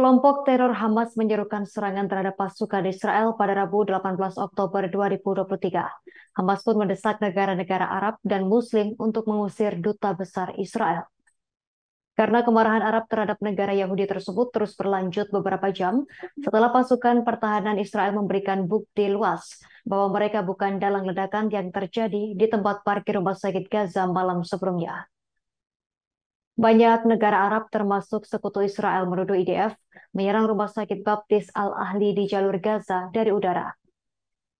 Kelompok teror Hamas menyerukan serangan terhadap pasukan Israel pada Rabu 18 Oktober 2023. Hamas pun mendesak negara-negara Arab dan Muslim untuk mengusir duta besar Israel. Karena kemarahan Arab terhadap negara Yahudi tersebut terus berlanjut beberapa jam setelah pasukan pertahanan Israel memberikan bukti luas bahwa mereka bukan dalang ledakan yang terjadi di tempat parkir rumah sakit Gaza malam sebelumnya. Banyak negara Arab termasuk sekutu Israel menuduh IDF menyerang rumah sakit baptis Al-Ahli di jalur Gaza dari udara.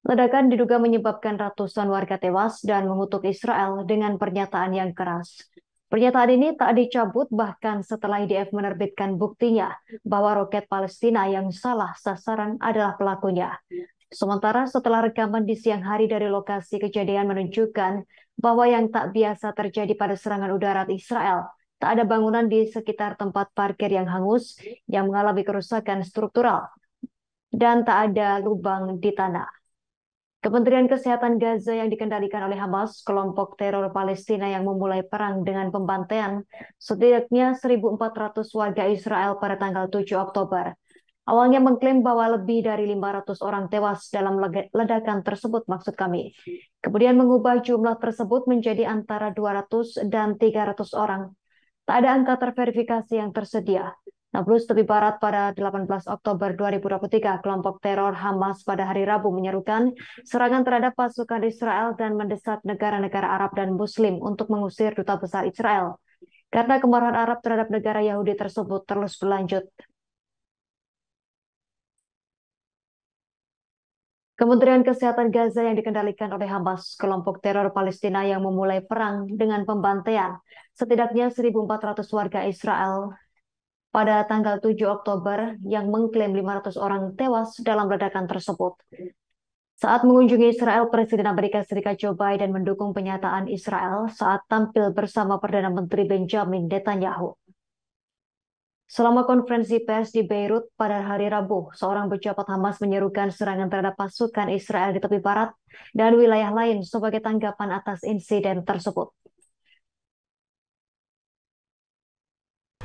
Ledakan diduga menyebabkan ratusan warga tewas dan mengutuk Israel dengan pernyataan yang keras. Pernyataan ini tak dicabut bahkan setelah IDF menerbitkan buktinya bahwa roket Palestina yang salah sasaran adalah pelakunya. Sementara setelah rekaman di siang hari dari lokasi kejadian menunjukkan bahwa yang tak biasa terjadi pada serangan udara Israel Tak ada bangunan di sekitar tempat parkir yang hangus yang mengalami kerusakan struktural dan tak ada lubang di tanah. Kementerian Kesehatan Gaza yang dikendalikan oleh Hamas, kelompok teror Palestina yang memulai perang dengan pembantaian setidaknya 1.400 warga Israel pada tanggal 7 Oktober. Awalnya mengklaim bahwa lebih dari 500 orang tewas dalam ledakan tersebut maksud kami. Kemudian mengubah jumlah tersebut menjadi antara 200 dan 300 orang tak ada angka terverifikasi yang tersedia. Nablus tepi barat pada 18 Oktober 2023, kelompok teror Hamas pada hari Rabu menyerukan serangan terhadap pasukan Israel dan mendesak negara-negara Arab dan Muslim untuk mengusir duta besar Israel. Karena kemarahan Arab terhadap negara Yahudi tersebut terus berlanjut. Kementerian Kesehatan Gaza yang dikendalikan oleh Hamas, kelompok teror Palestina yang memulai perang dengan pembantaian, setidaknya 1.400 warga Israel pada tanggal 7 Oktober yang mengklaim 500 orang tewas dalam ledakan tersebut. Saat mengunjungi Israel, Presiden Amerika Serikat Joe Biden mendukung penyataan Israel saat tampil bersama Perdana Menteri Benjamin Netanyahu. Selama konferensi pers di Beirut pada hari Rabu, seorang pejabat Hamas menyerukan serangan terhadap pasukan Israel di tepi barat dan wilayah lain sebagai tanggapan atas insiden tersebut.